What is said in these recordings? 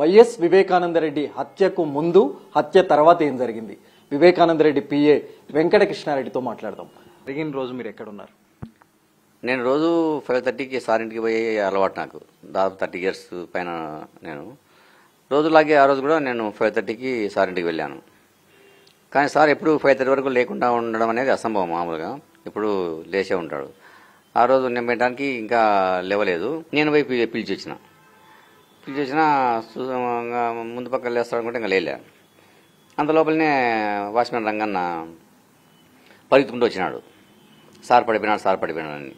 YS Vivekananda Reddy హత్యకు ముందు హత్య తర్వాత ఏం జరిగింది వివేకానందరెడ్డి పిఏ వెంకటకృష్ణారెడ్డితో మాట్లాడదాం జరిగిన రోజు మీరు ఎక్కడున్నారు నేను రోజు ఫైవ్ థర్టీకి సార్ ఇంటికి పోయే అలవాటు నాకు దాదాపు థర్టీ ఇయర్స్ పైన నేను రోజులాగే ఆ రోజు కూడా నేను ఫైవ్ థర్టీకి సార్ ఇంటికి వెళ్ళాను కానీ సార్ ఎప్పుడు ఫైవ్ థర్టీ వరకు లేకుండా ఉండడం అనేది అసంభవం మామూలుగా ఇప్పుడు లేచే ఉంటాడు ఆ రోజు నేను పెట్టడానికి ఇంకా లేవలేదు నేను పోయి పిలిచి వచ్చినా క్లిక్ చేసినా ముందు పక్క లేస్తాడు అనుకుంటే ఇంకా లేలే అంత లోపలనే వాచ్మెన్ రంగన్న పరిగెత్తుకుంటూ వచ్చినాడు సార్ పడిపోయినాడు సార్ పడిపోయినాడని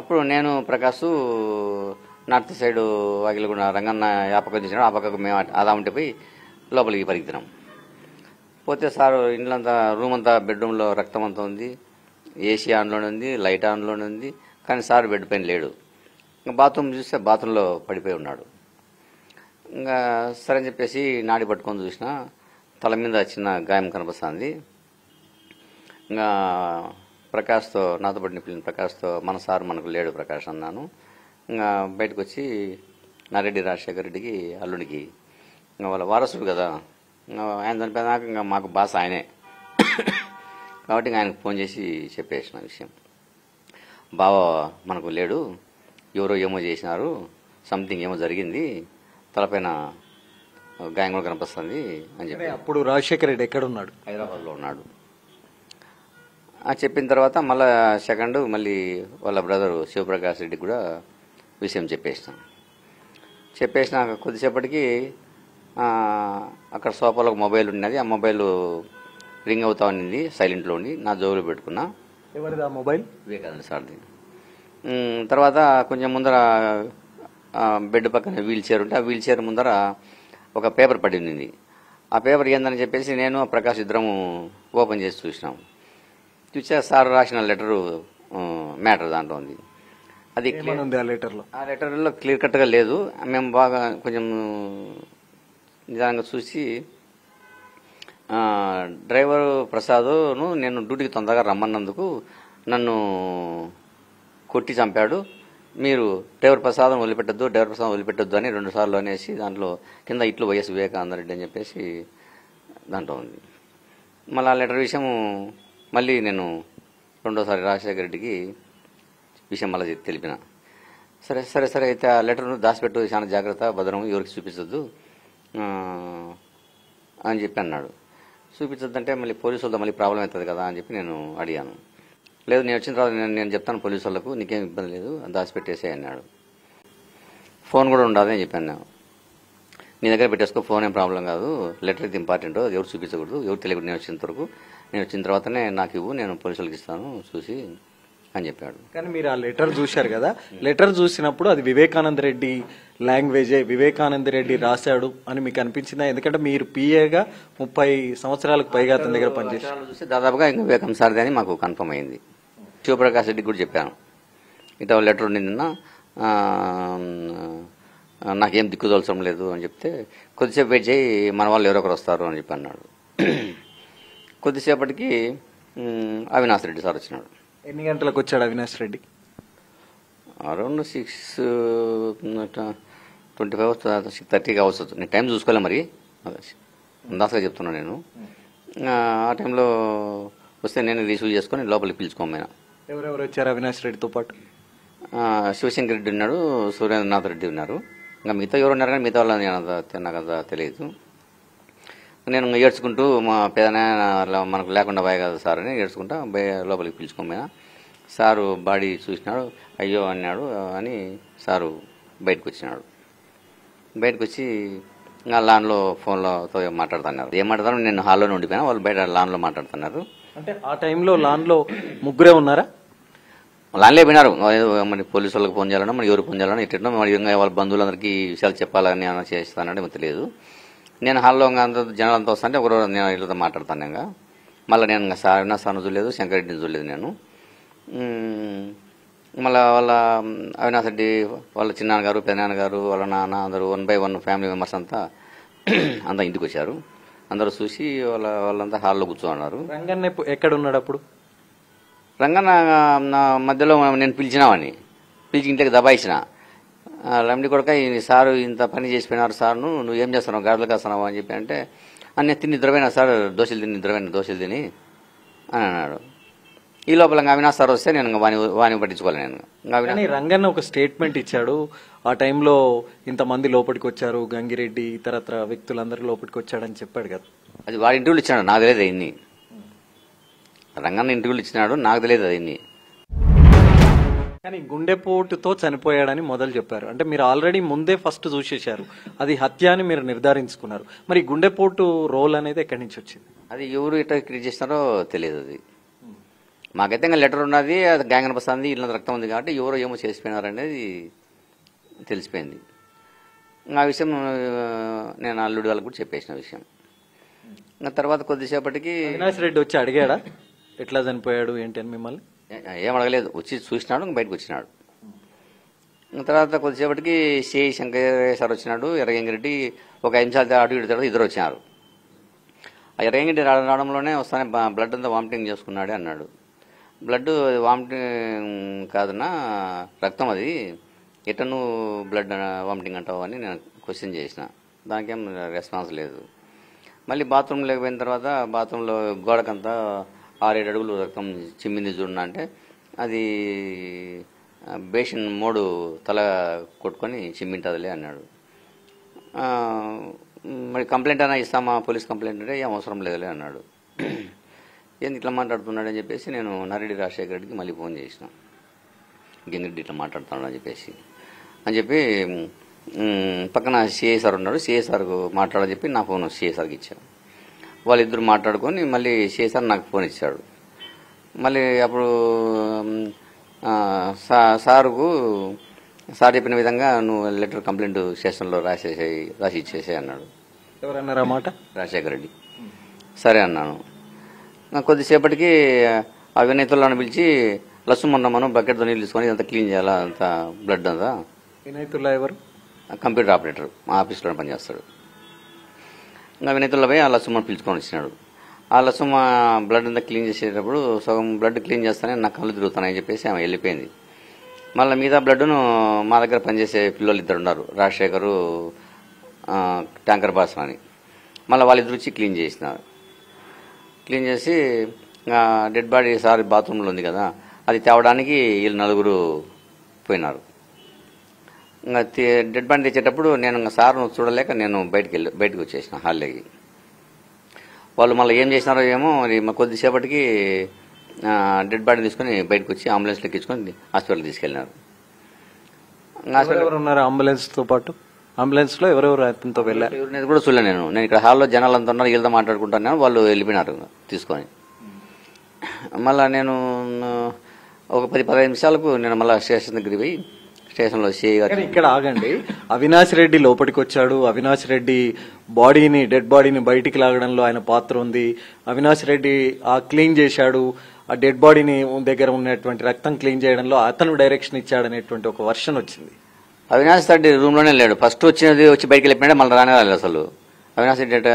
అప్పుడు నేను ప్రకాశు నార్త్ సైడు కూడా రంగన్న ఆ పక్కకు చూసినాడు ఆ పక్కకు మేము అలా ఉంటే పోయి లోపలికి పరిగెత్తినాం పోతే సార్ ఇంట్లో రూమ్ అంతా బెడ్రూమ్లో రక్తం అంతా ఉంది ఏసీ ఆన్లోనే ఉంది లైట్ ఆన్లోనే ఉంది కానీ సార్ బెడ్ పైన లేడు ఇంకా బాత్రూమ్ చూస్తే బాత్రూంలో పడిపోయి ఉన్నాడు ఇంకా సరే అని చెప్పేసి నాడి పట్టుకొని చూసిన తల మీద చిన్న గాయం కనిపిస్తుంది ఇంకా ప్రకాష్తో నాతో పడిన పిల్లిన ప్రకాష్తో మన సార్ మనకు లేడు ప్రకాష్ అన్నాను ఇంకా బయటకు వచ్చి నారెడ్డి రాజశేఖర రెడ్డికి అల్లుడికి ఇంకా వాళ్ళ వారసుడు కదా ఆయన చనిపోయినాక ఇంకా మాకు బాస్ ఆయనే కాబట్టి ఆయనకు ఫోన్ చేసి చెప్పేసిన విషయం బావ మనకు లేడు ఎవరో ఏమో చేసినారు సంథింగ్ ఏమో జరిగింది తలపైన గాయం కూడా కనిపిస్తుంది అని చెప్పి అప్పుడు రాజశేఖర రెడ్డి ఎక్కడ ఉన్నాడు హైదరాబాద్లో ఉన్నాడు ఆ చెప్పిన తర్వాత మళ్ళా సెకండ్ మళ్ళీ వాళ్ళ బ్రదరు శివప్రకాష్ రెడ్డి కూడా విషయం చెప్పేసినాం చెప్పేసినాక కొద్దిసేపటికి అక్కడ సోఫాలో ఒక మొబైల్ ఉన్నది ఆ మొబైల్ రింగ్ అవుతా ఉండింది సైలెంట్లో ఉండి నా జోబులో పెట్టుకున్నా ఎవరిది ఆ మొబైల్ వివేకానంద సార్ది తర్వాత కొంచెం ముందర బెడ్ పక్కన వీల్ చైర్ ఉంటే ఆ వీల్ చైర్ ముందర ఒక పేపర్ పడింది ఆ పేపర్ ఏందని చెప్పేసి నేను ప్రకాష్ ఇద్దరము ఓపెన్ చేసి చూసినాం చూసా సార్ రాసిన లెటరు మ్యాటర్ దాంట్లో ఉంది అది ఆ లెటర్లో ఆ లెటర్లో క్లియర్ కట్గా లేదు మేము బాగా కొంచెం నిదానంగా చూసి డ్రైవరు ప్రసాద్ను నేను డ్యూటీకి తొందరగా రమ్మన్నందుకు నన్ను కొట్టి చంపాడు మీరు డ్రైవర్ ప్రసాదం వదిలిపెట్టద్దు డ్రైవర్ ప్రసాదం వదిలిపెట్టద్దు అని రెండు సార్లు అనేసి దాంట్లో కింద ఇట్లు వైఎస్ వివేకానంద రెడ్డి అని చెప్పేసి దాంట్లో ఉంది మళ్ళీ ఆ లెటర్ విషయం మళ్ళీ నేను రెండోసారి రాజశేఖర రెడ్డికి విషయం మళ్ళీ తెలిపిన సరే సరే సరే అయితే ఆ లెటర్ను దాచిపెట్టు చాలా జాగ్రత్త భద్రం ఎవరికి చూపించద్దు అని చెప్పి అన్నాడు అంటే మళ్ళీ పోలీసులతో మళ్ళీ ప్రాబ్లం అవుతుంది కదా అని చెప్పి నేను అడిగాను లేదు నేను వచ్చిన తర్వాత నేను నేను చెప్తాను పోలీసు వాళ్ళకు నీకేం ఇబ్బంది లేదు దాచిపెట్టేసే అన్నాడు ఫోన్ కూడా ఉండాలని చెప్పాను నేను నీ దగ్గర పెట్టేసుకో ఫోన్ ఏం ప్రాబ్లం కాదు లెటర్ ఇది ఇంపార్టెంట్ ఎవరు చూపించకూడదు ఎవరు తెలియకూడదు నేను వచ్చిన వరకు నేను వచ్చిన తర్వాతనే నాకు ఇవ్వు నేను పోలీసు ఇస్తాను చూసి అని చెప్పాడు కానీ మీరు ఆ లెటర్ చూశారు కదా లెటర్ చూసినప్పుడు అది వివేకానంద రెడ్డి లాంగ్వేజే వివేకానంద రెడ్డి రాశాడు అని మీకు అనిపించిందా ఎందుకంటే మీరు పిఏగా ముప్పై సంవత్సరాలకు పైగా అతని దగ్గర పనిచేసి దాదాపుగా ఇంకా వివేకం సార్ది అని మాకు కన్ఫర్మ్ అయింది శివప్రకాష్ రెడ్డికి కూడా చెప్పాను ఇట్లా లెటర్ ఉండి నిన్న నాకేం దిక్కుదోల్చడం లేదు అని చెప్తే కొద్దిసేపు వెయిట్ చేయి మన వాళ్ళు ఎవరొకరు వస్తారు అని చెప్పి అన్నాడు కొద్దిసేపటికి అవినాష్ రెడ్డి సార్ వచ్చినాడు ఎన్ని గంటలకు వచ్చాడు Avinash Reddy around six twenty five six థర్టీకి అవర్స్ వస్తుంది నేను టైం చూసుకోలే మరి దాసగా చెప్తున్నాను నేను ఆ టైంలో వస్తే నేను రిసీవ్ చేసుకొని లోపలికి పిలుచుకోమైనా ఎవరెవరు వచ్చారు అవినాష్ రెడ్డితో పాటు శివశంకర్ రెడ్డి ఉన్నాడు సూర్యేంద్రనాథ్ రెడ్డి ఉన్నారు ఇంకా మిగతా ఎవరు ఉన్నారు కానీ మిగతా వాళ్ళని నాకు అంత తెలియదు నేను ఏడ్చుకుంటూ మా పెదనాయన మనకు లేకుండా పోయే కదా సార్ అని ఏడ్చుకుంటా లోపలికి పిలుచుకోమైనా సారు బాడీ చూసినాడు అయ్యో అన్నాడు అని సారు బయటకు వచ్చినాడు బయటకు వచ్చి ఇంకా లాన్లో ఫోన్లోతో మాట్లాడుతున్నారు ఏం మాట్లాడతాను నేను హాల్లోనే ఉండిపోయినా వాళ్ళు బయట లాన్లో మాట్లాడుతున్నారు అంటే ఆ టైంలో లాన్లో ముగ్గురే ఉన్నారా లాన్లే పోయినారు మరి పోలీసు వాళ్ళకి ఫోన్ చేయాలన్నా మరి ఎవరు ఫోన్ చేయాలన్నా ఇట్లా మరి ఇంకా వాళ్ళ బంధువులందరికీ విషయాలు చెప్పాలని అన్న చేస్తానంటే మీకు తెలియదు నేను హాల్లో ఇంకా అంత జనాలు అంతా వస్తుంటే ఒకరోజు నేను వీళ్ళతో మాట్లాడతాను ఇంకా మళ్ళీ నేను సార్ నా సార్ చూడలేదు శంకరెడ్డిని చూడలేదు నేను మళ్ళీ వాళ్ళ అవినాశ్ రెడ్డి వాళ్ళ చిన్నాన్నగారు పెదనాన్నగారు వాళ్ళ నాన్న అందరూ one by one family members అంతా అంతా ఇంటికి వచ్చారు అందరూ చూసి వాళ్ళ వాళ్ళంతా హాల్లో కూర్చోన్నారు రంగన్న ఎక్కడ ఉన్నాడు అప్పుడు రంగన్న నా మధ్యలో నేను పిలిచినామని పిలిచి ఇంట్లోకి దబాయించిన రమ్మిడి కొడక ఈ సారు ఇంత పని చేసిపోయినారు సార్ను నువ్వు ఏం చేస్తున్నావు గాడలు కాస్తున్నావు అని చెప్పి అంటే అన్నీ తిని నిద్రపోయినా సార్ దోశలు తిని నిద్రపోయిన దోశలు తిని అని అన్నాడు ఈ లోపల అవినాశ్ సార్ వస్తే నేను వాని వాని పట్టించుకోవాలి నేను కానీ రంగన్న ఒక స్టేట్మెంట్ ఇచ్చాడు ఆ టైంలో ఇంతమంది లోపలికి వచ్చారు గంగిరెడ్డి ఇతరత్ర వ్యక్తులందరూ లోపలికి వచ్చాడని చెప్పాడు కదా అది వాడి ఇంటర్వ్యూలు ఇచ్చాడు నాకు లేదు ఇన్ని రంగన్న ఇంటర్వ్యూలు ఇచ్చినాడు నాకు తెలియదు అది కానీ గుండెపోటుతో చనిపోయాడని మొదలు చెప్పారు అంటే మీరు ఆల్రెడీ ముందే ఫస్ట్ చూసేశారు అది హత్య అని మీరు నిర్ధారించుకున్నారు మరి గుండెపోటు రోల్ అనేది ఎక్కడి నుంచి వచ్చింది అది ఎవరు ఇట్లా క్రియేట్ చేసినారో తెలియదు అది మాకైతే ఇంకా లెటర్ ఉన్నది అది గ్యాంగ్ అనిపిస్తుంది ఇట్లా రక్తం ఉంది కాబట్టి ఎవరో ఏమో చేసిపోయినారు అనేది తెలిసిపోయింది ఆ విషయం నేను అల్లుడు వాళ్ళకు కూడా చెప్పేసిన విషయం ఇంకా తర్వాత కొద్దిసేపటికి అవినాష్ రెడ్డి వచ్చి అడిగాడా ఎట్లా చనిపోయాడు ఏంటి అని మిమ్మల్ని ఏం అడగలేదు వచ్చి చూసినాడు బయటకు వచ్చినాడు తర్వాత కొద్దిసేపటికి శ్రీ శంకర్ సార్ వచ్చినాడు ఎర్రగంగిరెడ్డి ఒక ఐదు నిమిషాలు అటు ఇటు తర్వాత ఇద్దరు వచ్చినారు ఆ ఎర్రగంగిరెడ్డి రావడంలోనే వస్తానే బ్లడ్ అంతా వామిటింగ్ చేసుకున్నాడే అన్నాడు బ్లడ్ వామిటింగ్ కాదన్నా రక్తం అది నువ్వు బ్లడ్ వామిటింగ్ అంటావు అని నేను క్వశ్చన్ చేసిన దానికేం రెస్పాన్స్ లేదు మళ్ళీ బాత్రూమ్ లేకపోయిన తర్వాత బాత్రూంలో గోడకంతా ఆరేడు అడుగులు రక్తం చిమ్మింది చూడండి అంటే అది బేషన్ మోడు తల కొట్టుకొని చిమ్మింటుందిలే అన్నాడు మరి కంప్లైంట్ అయినా ఇస్తామా పోలీస్ కంప్లైంట్ అంటే ఏం అవసరం లేదులే అన్నాడు ఏంది ఇట్లా మాట్లాడుతున్నాడని చెప్పేసి నేను నారెడ్డి రాజశేఖర రెడ్డికి మళ్ళీ ఫోన్ చేసిన గింగిరెడ్డి ఇట్లా మాట్లాడుతున్నాడు అని చెప్పేసి అని చెప్పి పక్కన సిఏ సార్ ఉన్నాడు సిఏ సార్కు మాట్లాడని చెప్పి నా ఫోన్ సిఏ సార్కి ఇచ్చాను వాళ్ళిద్దరు మాట్లాడుకొని మళ్ళీ చేశారు నాకు ఫోన్ ఇచ్చాడు మళ్ళీ అప్పుడు సారుకు సార్ చెప్పిన విధంగా నువ్వు లెటర్ కంప్లైంట్ స్టేషన్లో రాసేసాయి రాసి ఇచ్చేసాయి అన్నాడు ఎవరన్నారు అన్నమాట రాజశేఖర రెడ్డి సరే అన్నాను కొద్దిసేపటికి ఆ వినయతులను పిలిచి లస్సు మొన్న మనం బకెట్తో నీళ్ళు తీసుకొని అంత క్లీన్ చేయాలా అంత బ్లడ్ అంతా వినయతుల్లా ఎవరు కంప్యూటర్ ఆపరేటర్ మా ఆఫీస్లో పనిచేస్తాడు వినేతులపై ఆ లసుమ్మను పిలుచుకొని వచ్చినాడు ఆ లసుమ్మ బ్లడ్ అంతా క్లీన్ చేసేటప్పుడు సగం బ్లడ్ క్లీన్ చేస్తానే నా కళ్ళు తిరుగుతానని చెప్పేసి ఆమె వెళ్ళిపోయింది మళ్ళీ మిగతా బ్లడ్ను మా దగ్గర పనిచేసే పిల్లలు ఇద్దరు ఉన్నారు రాజశేఖరు ట్యాంకర్ బాసం అని మళ్ళీ వాళ్ళిద్దరు వచ్చి క్లీన్ చేసినారు క్లీన్ చేసి డెడ్ బాడీ సార్ బాత్రూంలో ఉంది కదా అది తేవడానికి వీళ్ళు నలుగురు పోయినారు డెడ్ బాడీ తెచ్చేటప్పుడు నేను ఇంకా సార్ను చూడలేక నేను బయటకు వెళ్ళి బయటకు వచ్చేసిన హాల్లోకి వాళ్ళు మళ్ళీ ఏం చేసినారో ఏమో కొద్దిసేపటికి డెడ్ బాడీ తీసుకొని బయటకు వచ్చి అంబులెన్స్లో ఎక్కించుకొని హాస్పిటల్ తీసుకెళ్ళినారు ఉన్నారు అంబులెన్స్తో పాటు అంబులెన్స్లో ఎవరెవరు అతనితో వెళ్ళారు నేను కూడా చూడలే నేను నేను ఇక్కడ హాల్లో జనాలు అంతా ఉన్నారు వీళ్ళతో మాట్లాడుకుంటున్నాను వాళ్ళు వెళ్ళిపోయినారు తీసుకొని మళ్ళీ నేను ఒక పది పదహైదు నిమిషాలకు నేను మళ్ళీ స్టేషన్ దగ్గరికి పోయి స్టేషన్ లో ఇక్కడ ఆగండి అవినాష్ రెడ్డి లోపలికి వచ్చాడు అవినాష్ రెడ్డి బాడీని డెడ్ బాడీని బయటికి లాగడంలో ఆయన పాత్ర ఉంది అవినాష్ రెడ్డి ఆ క్లీన్ చేశాడు ఆ డెడ్ బాడీని దగ్గర ఉన్నటువంటి రక్తం క్లీన్ చేయడంలో అతను డైరెక్షన్ ఇచ్చాడనేటువంటి ఒక వర్షన్ వచ్చింది అవినాష్ రెడ్డి రూమ్ లోనే లేడు ఫస్ట్ వచ్చినది వచ్చి బయటికి వెళ్ళిపోయినా మళ్ళీ రానే రాలేదు అసలు అవినాష్ రెడ్డి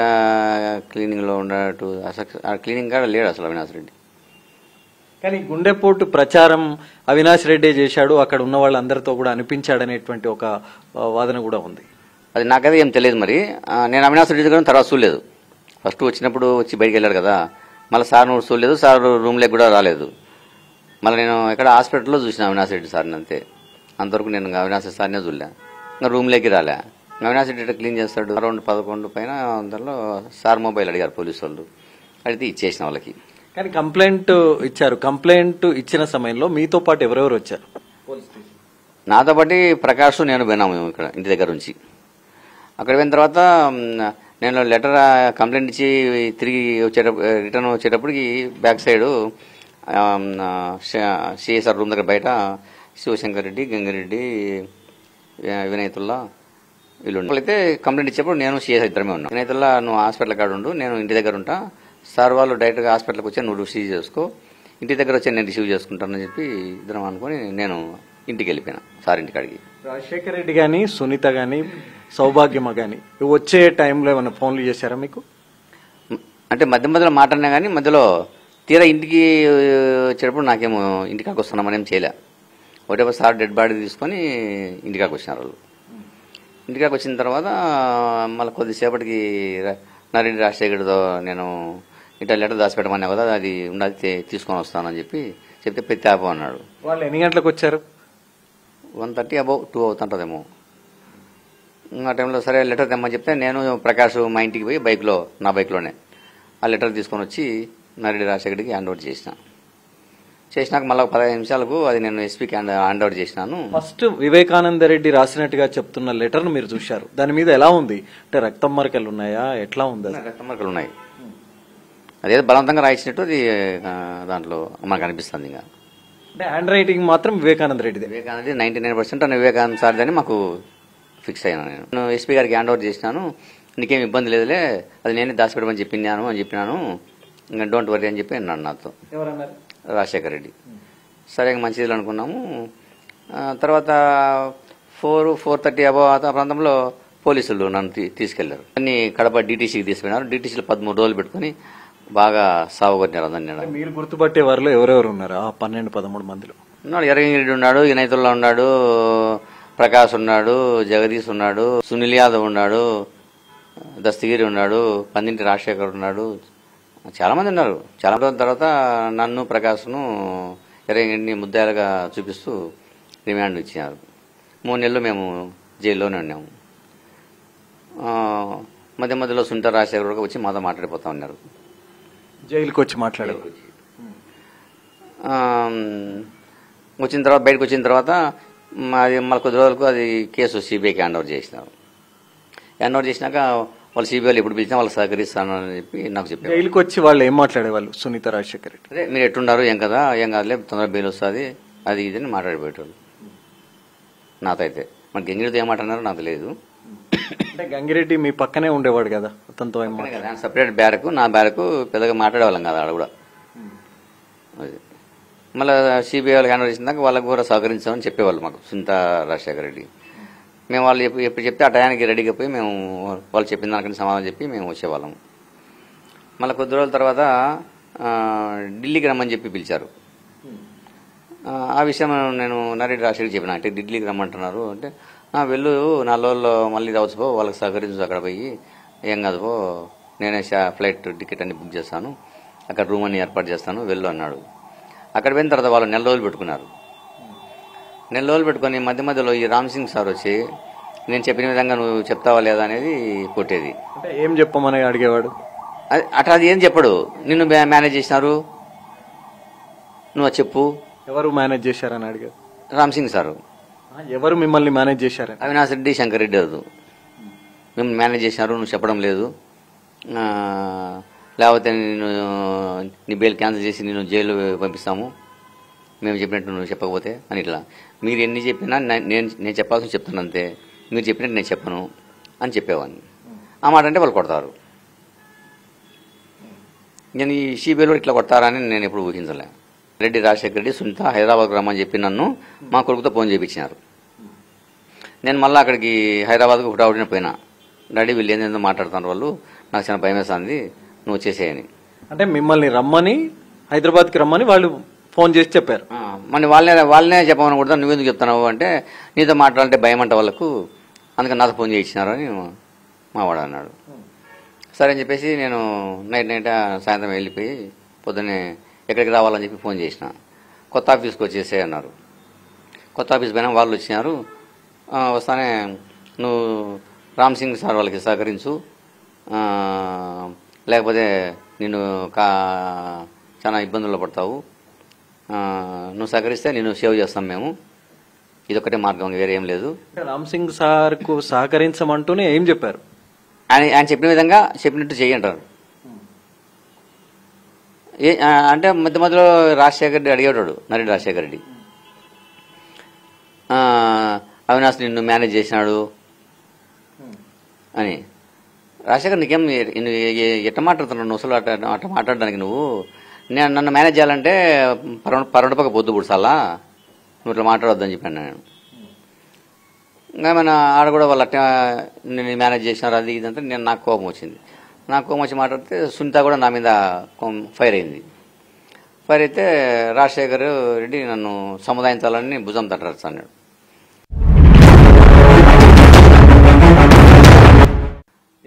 క్లీనింగ్లో ఉన్నట్టు క్లీనింగ్ కాడ లేడు అసలు అవినాష్ రెడ్డి కానీ గుండెపోటు ప్రచారం అవినాష్ రెడ్డి చేశాడు అక్కడ ఉన్న వాళ్ళందరితో కూడా అనిపించాడు అనేటువంటి ఒక వాదన కూడా ఉంది అది నాకైతే ఏం తెలియదు మరి నేను అవినాష్ రెడ్డి గారు తర్వాత చూడలేదు ఫస్ట్ వచ్చినప్పుడు వచ్చి బయటికి వెళ్ళారు కదా మళ్ళీ సార్ నువ్వు చూడలేదు సార్ రూమ్లోకి కూడా రాలేదు మళ్ళీ నేను ఇక్కడ హాస్పిటల్లో చూసిన అవినాష్ రెడ్డి సార్ని అంతే అంతవరకు నేను అవినాష్ సార్నే చూడలే ఇంకా రూమ్లోకి రాలే అవినాష్ రెడ్డి క్లీన్ చేస్తాడు అరౌండ్ పదకొండు పైన అందరిలో సార్ మొబైల్ అడిగారు పోలీసు వాళ్ళు అడిగితే ఇచ్చేసిన వాళ్ళకి కానీ కంప్లైంట్ ఇచ్చారు కంప్లైంట్ ఇచ్చిన సమయంలో మీతో పాటు ఎవరెవరు వచ్చారు నాతో పాటు ప్రకాష్ నేను మేము ఇక్కడ ఇంటి దగ్గర నుంచి అక్కడ పోయిన తర్వాత నేను లెటర్ కంప్లైంట్ ఇచ్చి తిరిగి వచ్చేటప్పుడు రిటర్న్ వచ్చేటప్పటికి బ్యాక్ సైడ్ సిఎస్ఆర్ రూమ్ దగ్గర బయట శివశంకర్ రెడ్డి గంగిరెడ్డి వినయతుల్లా వీళ్ళు అయితే కంప్లైంట్ ఇచ్చేప్పుడు నేను సిఎస్ఆర్ ఇద్దరమే ఉన్నాను వినయతుల్లా నువ్వు హాస్పిటల్ కాడ ఉండు నేను ఇంటి దగ్గర ఉంటా సార్ వాళ్ళు డైరెక్ట్గా హాస్పిటల్కి వచ్చి నువ్వు రిసీవ్ చేసుకో ఇంటి దగ్గర వచ్చి నేను రిసీవ్ చేసుకుంటానని చెప్పి ఇద్దరం అనుకుని నేను ఇంటికి వెళ్ళిపోయినా సార్ ఇంటికాడికి రాజశేఖర రెడ్డి కానీ సునీత కానీ సౌభాగ్యమ కానీ వచ్చే టైంలో ఏమైనా ఫోన్లు చేశారా మీకు అంటే మధ్య మధ్యలో మాట్లాడినా కానీ మధ్యలో తీరా ఇంటికి వచ్చేటప్పుడు నాకేమో ఇంటికాకి వస్తున్నామని ఏం చేయలే ఒకటే సార్ డెడ్ బాడీ తీసుకొని ఇంటికాకి వచ్చినారు వాళ్ళు ఇంటికాకి వచ్చిన తర్వాత మళ్ళీ కొద్దిసేపటికి నరేంద్ర రాజశేఖర్తో నేను ఇట్లా లెటర్ దాచిపెట్టమన్నా కదా అది ఉండాలి తీసుకొని వస్తానని చెప్పి చెప్తే ఆపం అన్నాడు వాళ్ళు ఎన్ని గంటలకు వచ్చారు వన్ థర్టీ అబౌ టూ అవుతుంటుందేమో ఆ టైంలో సరే లెటర్ తెమ్మని చెప్తే నేను ప్రకాష్ మా ఇంటికి పోయి బైక్లో నా బైక్లోనే ఆ లెటర్ తీసుకొని వచ్చి నరేడి రాజశేఖరికి హ్యాండ్ ఓవర్ చేసిన చేసినాక మళ్ళీ పదహైదు నిమిషాలకు అది నేను ఎస్పీకి హ్యాండ్ ఓవర్ చేసినాను ఫస్ట్ వివేకానంద రెడ్డి రాసినట్టుగా చెప్తున్న లెటర్ను మీరు చూశారు దాని మీద ఎలా ఉంది అంటే రక్తం మరకలు ఉన్నాయా ఎట్లా ఉంది రక్తం మరకలు ఉన్నాయి అదేదో బలవంతంగా రాయించినట్టు అది దాంట్లో మనకు అనిపిస్తుంది ఇంకా అంటే హ్యాండ్ రైటింగ్ మాత్రం Vivekananda Reddy Vivekananda ninety nine percent Vivekananda sir అని మాకు ఫిక్స్ అయ్యాను నేను నేను ఎస్పీ గారికి హ్యాండ్ ఓవర్ చేసినాను నీకేం ఇబ్బంది లేదులే అది నేనే దాచిపెట్టమని చెప్పినాను అని చెప్పినాను ఇంకా డోంట్ వరీ అని చెప్పి అన్నాడు నాతో రాజశేఖర్ రెడ్డి సరే మంచిది అనుకున్నాము తర్వాత ఫోర్ ఫోర్ థర్టీ అబో ఆ ప్రాంతంలో పోలీసులు నన్ను తీసుకెళ్లారు అన్ని కడప డిటీసీకి తీసుకున్నారు డిటీసీలో పదమూడు రోజులు పెట్టుకుని బాగా సావగొట్టినారు అందరినీ మీరు గుర్తుపట్టే వారిలో ఎవరెవరు ఉన్నారు ఆ పన్నెండు పదమూడు మందిలో ఉన్నాడు ఎర్రగిరెడ్డి ఉన్నాడు వినయతుల్లా ఉన్నాడు ప్రకాష్ ఉన్నాడు జగదీష్ ఉన్నాడు సునీల్ యాదవ్ ఉన్నాడు దస్తగిరి ఉన్నాడు పందింటి రాజశేఖర్ ఉన్నాడు చాలామంది ఉన్నారు చాలా రోజుల తర్వాత నన్ను ప్రకాశ్ను ఎర్రగిరెడ్డిని ముద్దాయిలుగా చూపిస్తూ రిమాండ్ ఇచ్చినారు మూడు నెలలు మేము జైల్లోనే ఉన్నాము మధ్య మధ్యలో సుంటర్ రాజశేఖర్ వచ్చి మాతో మాట్లాడిపోతా ఉన్నారు జైలుకి వచ్చి మాట్లాడే వచ్చిన తర్వాత బయటకు వచ్చిన తర్వాత అది మళ్ళీ కొద్ది రోజులకు అది కేసు సిబిఐకి హ్యాండ్ ఓవర్ చేసినారు హ్యాండ్ ఓవర్ చేసినాక వాళ్ళు వాళ్ళు ఎప్పుడు పిలిచినా వాళ్ళు సహకరిస్తాను అని చెప్పి నాకు చెప్పారు జైలుకి వచ్చి వాళ్ళు ఏం మాట్లాడేవాళ్ళు సునీత రాజశేఖర్ రెడ్డి అదే మీరు ఎట్టున్నారు ఏం కదా ఏం కాదులే తొందరగా బెయిల్ వస్తుంది అది ఇది అని మాట్లాడిపోయేటోళ్ళు నాతో అయితే మన గింగిడితో ఏమాటన్నారో నాకు తెలియదు అంటే గంగిరెడ్డి మీ పక్కనే ఉండేవాడు కదా అతనితో సపరేట్ బ్యారకు నా బ్యారకు పెద్దగా మాట్లాడేవాళ్ళం కదా ఆడ కూడా మళ్ళీ సిబిఐ వాళ్ళకి హ్యాండ్ చేసినాక వాళ్ళకు కూడా సహకరించామని చెప్పేవాళ్ళు మాకు సునీత రాజశేఖర రెడ్డి మేము వాళ్ళు ఎప్పుడు చెప్తే ఆ టయానికి రెడీగా పోయి మేము వాళ్ళు చెప్పిన దానికని సమాధానం చెప్పి మేము వచ్చేవాళ్ళము మళ్ళీ కొద్ది రోజుల తర్వాత ఢిల్లీకి రమ్మని చెప్పి పిలిచారు ఆ విషయం నేను నరేడ్ రాజశేఖర్ చెప్పిన అంటే ఢిల్లీకి రమ్మంటున్నారు అంటే వెళ్ళు నా రోజుల్లో మళ్ళీ రావచ్చు పో వాళ్ళకి సహకరించు అక్కడ పోయి ఏం కాదు పో నేనే ఫ్లైట్ టికెట్ అన్ని బుక్ చేస్తాను అక్కడ రూమ్ అని ఏర్పాటు చేస్తాను వెళ్ళు అన్నాడు అక్కడ పోయిన తర్వాత వాళ్ళు నెల రోజులు పెట్టుకున్నారు నెల రోజులు పెట్టుకొని మధ్య మధ్యలో ఈ రామ్ సింగ్ సార్ వచ్చి నేను చెప్పిన విధంగా నువ్వు చెప్తావా లేదా అనేది కొట్టేది ఏం చెప్పమని అడిగేవాడు అట్లా అది ఏం చెప్పడు నిన్ను మేనేజ్ చేసినారు నువ్వు చెప్పు ఎవరు మేనేజ్ చేశారని అడిగారు రామ్ సింగ్ సారు ఎవరు మిమ్మల్ని మేనేజ్ చేశారు అవినాశ్ రెడ్డి శంకర్ రెడ్డి అదు మిమ్మల్ని మేనేజ్ చేశారు నువ్వు చెప్పడం లేదు లేకపోతే నేను నీ బెయిల్ క్యాన్సిల్ చేసి నేను జైలు పంపిస్తాము మేము చెప్పినట్టు నువ్వు చెప్పకపోతే అని ఇట్లా మీరు ఎన్ని చెప్పినా నేను నేను చెప్పాల్సి చెప్తాను అంతే మీరు చెప్పినట్టు నేను చెప్పను అని చెప్పేవాడిని ఆ మాట అంటే వాళ్ళు కొడతారు నేను ఈ సిబిఐలో ఇట్లా కొడతారని నేను ఎప్పుడు ఊహించలే రెడ్డి రాజశేఖర రెడ్డి సునీత హైదరాబాద్ రమ్మని చెప్పి నన్ను మా కొడుకుతో ఫోన్ చేయించినారు నేను మళ్ళీ అక్కడికి హైదరాబాద్కు హుటాహుటిన పోయినా డాడీ వీళ్ళు ఏందో మాట్లాడుతున్నారు వాళ్ళు నాకు చాలా భయం వేస్తుంది నువ్వు చేసేయని అంటే మిమ్మల్ని రమ్మని హైదరాబాద్కి రమ్మని వాళ్ళు ఫోన్ చేసి చెప్పారు మళ్ళీ వాళ్ళనే వాళ్ళనే చెప్పమని కూడా నువ్వెందుకు చెప్తున్నావు అంటే నీతో మాట్లాడాలంటే భయం అంట వాళ్ళకు అందుకని నాకు ఫోన్ చేయించినారు అని మావాడు అన్నాడు సరే అని చెప్పేసి నేను నైట్ నైట్ సాయంత్రం వెళ్ళిపోయి పొద్దున్నే ఎక్కడికి రావాలని చెప్పి ఫోన్ చేసిన కొత్త ఆఫీస్కి వచ్చేసే అన్నారు కొత్త ఆఫీస్ పైన వాళ్ళు వచ్చినారు వస్తానే నువ్వు రామ్ సింగ్ సార్ వాళ్ళకి సహకరించు లేకపోతే నేను కా చాలా ఇబ్బందుల్లో పడతావు నువ్వు సహకరిస్తే నేను సేవ్ చేస్తాం మేము ఇదొక్కటే మార్గం వేరే ఏం లేదు రామ్ సింగ్ సార్కు సహకరించమంటూనే ఏం చెప్పారు ఆయన ఆయన చెప్పిన విధంగా చెప్పినట్టు చేయంటారు ఏ అంటే మధ్య మధ్యలో రాజశేఖర రెడ్డి అడిగేవాడు నరేంద్ర రాజశేఖర్ రెడ్డి అవినాష్ నిన్ను మేనేజ్ చేసినాడు అని రాజశేఖర్ నీకేం ఎట్ట మాట్లాడుతున్నావు నువ్వు అట్ట అట్ట మాట్లాడడానికి నువ్వు నేను నన్ను మేనేజ్ చేయాలంటే పరమ పరడపక పొద్దు పుడుసాలా నువ్వు ఇట్లా మాట్లాడొద్దని చెప్పాను నేను ఇంకా మన ఆడ కూడా వాళ్ళు అట్ట నేను మేనేజ్ చేసినారు అది ఇదంతా నేను నాకు కోపం వచ్చింది నాకు మంచి మాట్లాడితే సునీత కూడా నా మీద ఫైర్ అయింది ఫైర్ అయితే రాజశేఖర్ రెడ్డి నన్ను సముదాయించాలని భుజం తట్టచ్చు అన్నాడు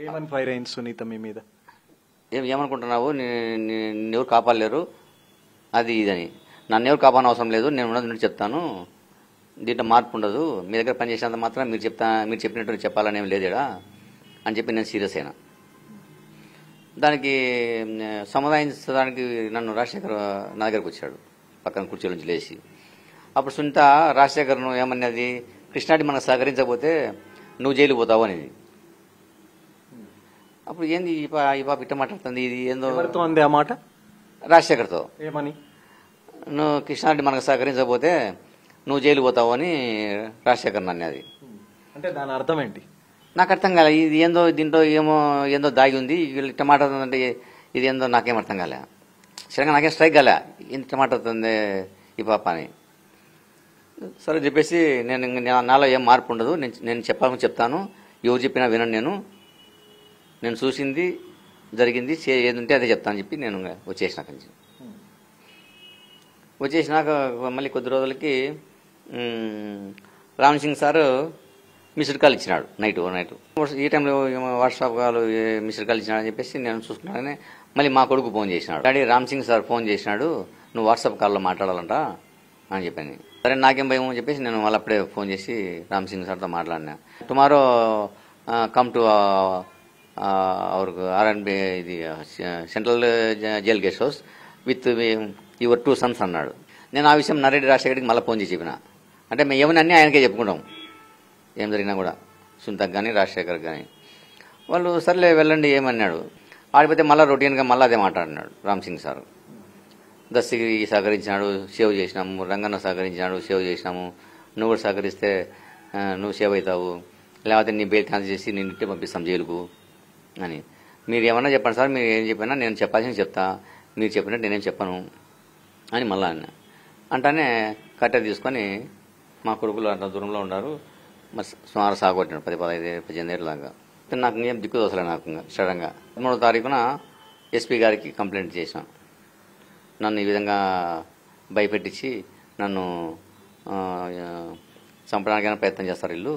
ఏమని ఫైర్ అయింది సునీత మీ మీద ఏం ఏమనుకుంటున్నావు ఎవరు కాపాడలేరు అది ఇదని నన్ను ఎవరు కాపాడని అవసరం లేదు నేను ఉన్నది నుండి చెప్తాను దీంట్లో మార్పు ఉండదు మీ దగ్గర పనిచేసినంత మాత్రం మీరు చెప్తా మీరు చెప్పినట్టు చెప్పాలనేం లేదు అని చెప్పి నేను సీరియస్ అయినా దానికి సమాధానించడానికి నన్ను రాజశేఖర్ నా దగ్గరకు వచ్చాడు పక్కన కుర్చీల నుంచి లేచి అప్పుడు సునీత రాజశేఖర్ను ఏమన్నది కృష్ణాడి మనకు సహకరించకపోతే నువ్వు జైలు పోతావు అనేది అప్పుడు ఏంది ఈ పా ఈ పాప ఇట్ట మాట్లాడుతుంది ఇది ఏందో అంది ఆ మాట రాజశేఖర్తో ఏమని నువ్వు కృష్ణారెడ్డి మనకు సహకరించకపోతే నువ్వు జైలు పోతావు అని రాజశేఖర్ అన్నది అంటే దాని అర్థం ఏంటి నాకు అర్థం కాలే ఇది ఏందో దీంట్లో ఏమో ఏందో దాగి ఉంది వీళ్ళు టమాటా అంటే ఇది ఏందో నాకేం అర్థం కాలే సరిగా నాకేం స్ట్రైక్ కాలే ఇంత టమాటా ఉంది ఈ పాప అని సరే చెప్పేసి నేను నాలో ఏం మార్పు ఉండదు నేను నేను చెప్పాలని చెప్తాను ఎవరు చెప్పినా వినను నేను నేను చూసింది జరిగింది ఏది ఉంటే అదే చెప్తాను చెప్పి నేను వచ్చేసిన అక్కడి వచ్చేసినాక మళ్ళీ కొద్ది రోజులకి Ram Singh sir missed call ఇచ్చినాడు నైట్ నైట్ ఈ టైంలో వాట్సాప్ కాల్ మిస్డ్ కాల్ ఇచ్చినాడు అని చెప్పేసి నేను చూసుకున్నానే మళ్ళీ మా కొడుకు ఫోన్ చేసినాడు daddy Ram Singh sir phone చేసినాడు నువ్వు వాట్సాప్ కాల్లో మాట్లాడాలంట అని చెప్పింది సరే నాకేం భయం అని చెప్పేసి నేను మళ్ళీ అప్పుడే ఫోన్ చేసి రామ్ సింగ్ సార్తో మాట్లాడినా tomorrow come to our RNB ఇది central jail guest house with your two sons అన్నాడు నేను ఆ విషయం నరేడి రాజశేఖర్కి మళ్ళీ ఫోన్ చేసి చెప్పిన అంటే మేము ఏమన్నా ఆయనకే చెప్పుకుంటాం ఏం జరిగినా కూడా సుంతక్ కానీ రాజశేఖర్కి కానీ వాళ్ళు సర్లే వెళ్ళండి ఏమన్నాడు ఆడిపోతే మళ్ళీ రొటీన్గా మళ్ళీ అదే మాట్లాడినాడు రామ్ సింగ్ సార్ దస్తికి సహకరించినాడు సేవ్ చేసినాము రంగన్న సహకరించినాడు సేవ్ చేసినాము నువ్వు కూడా సహకరిస్తే నువ్వు సేవ్ అవుతావు లేకపోతే నీ బెయిల్ క్యాన్సిల్ చేసి నేను ఇంటికి పంపిస్తాం జైలుకు అని మీరు ఏమన్నా చెప్పండి సార్ మీరు ఏం చెప్పినా నేను చెప్పాల్సిన చెప్తా మీరు చెప్పినట్టు నేనేం చెప్పను అని మళ్ళా అన్న అంటేనే కట్టె తీసుకొని మా కొడుకులు అంత దూరంలో ఉన్నారు మరి సుమారు సాగొట్టినాడు పది పదహైదు పద్దెనిమిది ఏళ్ళలాగా నాకు ఏం దిక్కు దోసలే నాకు సడన్గా పదమూడో తారీఖున ఎస్పీ గారికి కంప్లైంట్ చేశాం నన్ను ఈ విధంగా భయపెట్టించి నన్ను చంపడానికైనా ప్రయత్నం చేస్తారు వీళ్ళు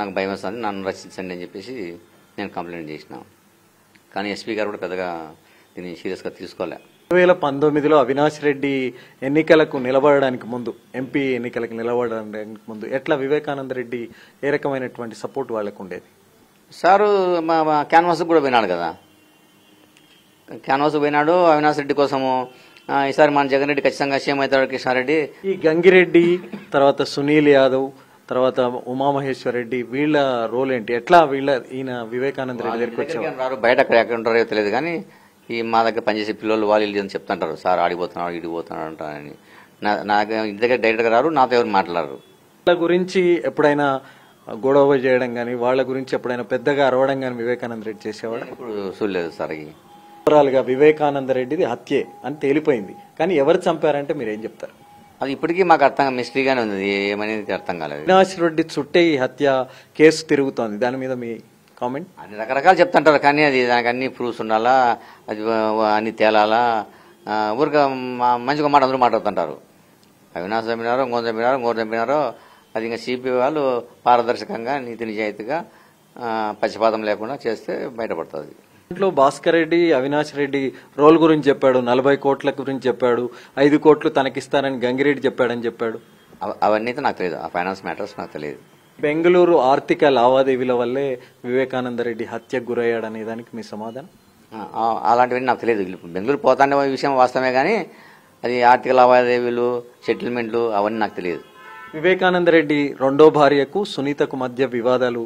నాకు భయం వస్తుంది నన్ను రక్షించండి అని చెప్పేసి నేను కంప్లైంట్ చేసినాను కానీ ఎస్పీ గారు కూడా పెద్దగా దీన్ని సీరియస్గా తీసుకోలే రెండు వేల పంతొమ్మిదిలో అవినాష్ రెడ్డి ఎన్నికలకు నిలబడడానికి ముందు ఎంపీ ఎన్నికలకు నిలబడడానికి ముందు ఎట్లా వివేకానంద రెడ్డి ఏ రకమైనటువంటి సపోర్ట్ వాళ్ళకు ఉండేది సారు మా క్యాన్వాస్ కూడా పోయినాడు కదా క్యాన్వాస్ పోయినాడు అవినాష్ రెడ్డి కోసము ఈసారి మన జగన్ రెడ్డి ఖచ్చితంగా సీఎం అవుతాడు కిషన్ రెడ్డి ఈ గంగిరెడ్డి తర్వాత సునీల్ యాదవ్ తర్వాత ఉమామహేశ్వర రెడ్డి వీళ్ళ రోల్ ఏంటి ఎట్లా వీళ్ళ ఈయన వివేకానంద రెడ్డి దగ్గరికి వచ్చారు బయట అక్కడ ఎక్కడ ఉంటారో తెలియదు కానీ ఈ మా దగ్గర పనిచేసే పిల్లలు వాళ్ళు అని చెప్తుంటారు సార్ ఆడిపోతున్నాడు ఇడిపోతున్నాడు అని నా నాకు ఇంటి దగ్గర డైరెక్ట్గా రారు నాతో ఎవరు మాట్లాడరు వాళ్ళ గురించి ఎప్పుడైనా గొడవ చేయడం కానీ వాళ్ళ గురించి ఎప్పుడైనా పెద్దగా అరవడం కానీ వివేకానంద రెడ్డి చేసేవాడు ఇప్పుడు చూడలేదు సార్ ఓవరాల్గా వివేకానంద రెడ్డిది హత్యే అని తేలిపోయింది కానీ ఎవరు చంపారంటే మీరు ఏం చెప్తారు అది ఇప్పటికీ మాకు అర్థం మిస్టరీగానే ఉంది ఏమనేది అర్థం కాలేదు అవినాష్ రెడ్డి చుట్టే ఈ హత్య కేసు తిరుగుతోంది దాని మీద మీ కామెంట్ అన్ని రకరకాలు చెప్తుంటారు కానీ అది దానికి అన్ని ప్రూఫ్స్ ఉండాలా అది అన్ని తేలాలా ఊరిక మంచిగా మాట అందరూ మాట్లాడుతుంటారు అవినాశ చంపినారో ఇంకొంత చంపినారో ఇంకోటి చంపినారో అది ఇంకా సిపిఐ వాళ్ళు పారదర్శకంగా నీతి నిజాయితీగా పక్షపాతం లేకుండా చేస్తే బయటపడుతుంది ఇంట్లో భాస్కర్ రెడ్డి అవినాష్ రెడ్డి రోల్ గురించి చెప్పాడు నలభై కోట్ల గురించి చెప్పాడు ఐదు కోట్లు తనకిస్తానని గంగిరెడ్డి చెప్పాడని చెప్పాడు అవన్నీ అయితే నాకు తెలియదు ఆ ఫైనాన్స్ మ్యాటర్స్ నాకు తెలియదు బెంగళూరు ఆర్థిక లావాదేవీల వల్లే వివేకానంద రెడ్డి హత్యకు గురయ్యాడనే దానికి మీ సమాధానం అలాంటివన్నీ నాకు తెలియదు బెంగళూరు పోతానే విషయం వాస్తవమే కానీ అది ఆర్థిక లావాదేవీలు సెటిల్మెంట్లు అవన్నీ నాకు తెలియదు వివేకానంద రెడ్డి రెండో భార్యకు సునీతకు మధ్య వివాదాలు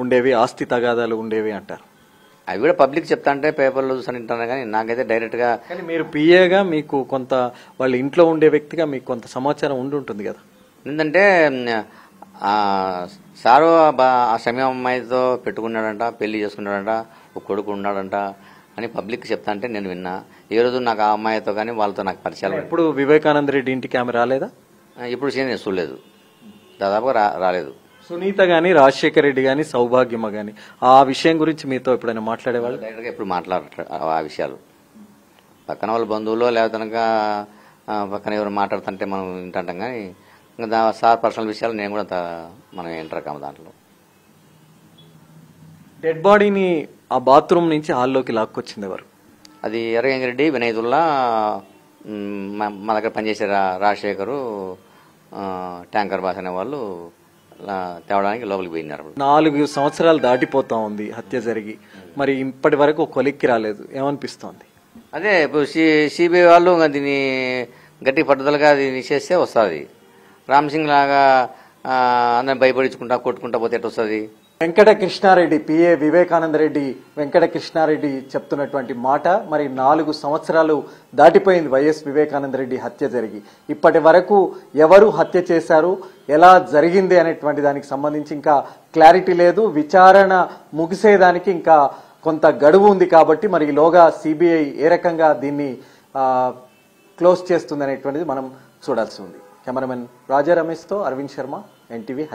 ఉండేవి ఆస్తి తగాదాలు ఉండేవి అంటారు అవి కూడా పబ్లిక్ చెప్తా అంటే పేపర్లో చూసాను కానీ నాకైతే డైరెక్ట్గా కానీ మీరు పిఏగా మీకు కొంత వాళ్ళ ఇంట్లో ఉండే వ్యక్తిగా మీకు కొంత సమాచారం ఉండి ఉంటుంది కదా ఎందుకంటే సారు ఆ సమయం అమ్మాయితో పెట్టుకున్నాడంట పెళ్లి చేసుకున్నాడంట ఒక కొడుకు ఉన్నాడంట అని పబ్లిక్ చెప్తా అంటే నేను విన్నా ఈ రోజు నాకు ఆ అమ్మాయితో కానీ వాళ్ళతో నాకు పరిచయాలు ఇప్పుడు వివేకానంద రెడ్డి ఇంటికి ఆమె రాలేదా ఇప్పుడు సీనియర్ చూడలేదు దాదాపుగా రా రాలేదు సునీత గాని రాజశేఖర్ రెడ్డి గాని సౌభాగ్యమ్మ గాని ఆ విషయం గురించి మీతో ఎప్పుడైనా మాట్లాడేవాళ్ళు డైరెక్ట్గా ఇప్పుడు మాట్లాడట ఆ విషయాలు పక్కన వాళ్ళ బంధువులు లేకపోతే పక్కన ఎవరు మాట్లాడుతుంటే మనం వింటాం కానీ ఇంకా సార్ పర్సనల్ విషయాలు నేను కూడా మనం ఎంటర్ కాము దాంట్లో డెడ్ బాడీని ఆ బాత్రూమ్ నుంచి హాల్లోకి లాక్కొచ్చింది ఎవరు అది ఎర్రగంగి రెడ్డి వినయదుల్లా మా దగ్గర పనిచేసే రాజశేఖరు ట్యాంకర్ బాస్ అనే వాళ్ళు తేవడానికి లోపలికి పోయినారు నాలుగు సంవత్సరాలు దాటిపోతా ఉంది హత్య జరిగి మరి ఇప్పటి వరకు కొలిక్కి రాలేదు ఏమనిపిస్తోంది అదే ఇప్పుడు సిబిఐ వాళ్ళు దీన్ని గట్టి పట్టుదలగా దీన్ని చేస్తే వస్తుంది రామ్సింగ్ లాగా అందరిని భయపడించుకుంటా కొట్టుకుంటా పోతే ఎట్ వస్తుంది వెంకటకృష్ణారెడ్డి పిఏ వివేకానందరెడ్డి వెంకటకృష్ణారెడ్డి చెప్తున్నటువంటి మాట మరి నాలుగు సంవత్సరాలు దాటిపోయింది వైఎస్ వివేకానందరెడ్డి హత్య జరిగి ఇప్పటి వరకు ఎవరు హత్య చేశారు ఎలా జరిగింది అనేటువంటి దానికి సంబంధించి ఇంకా క్లారిటీ లేదు విచారణ ముగిసేదానికి ఇంకా కొంత గడువు ఉంది కాబట్టి మరి లోగా సిబిఐ ఏ రకంగా దీన్ని క్లోజ్ చేస్తుంది అనేటువంటిది మనం చూడాల్సి ఉంది కెమెరామెన్ రాజా రమేష్తో అరవింద్ శర్మ ఎన్టీవీ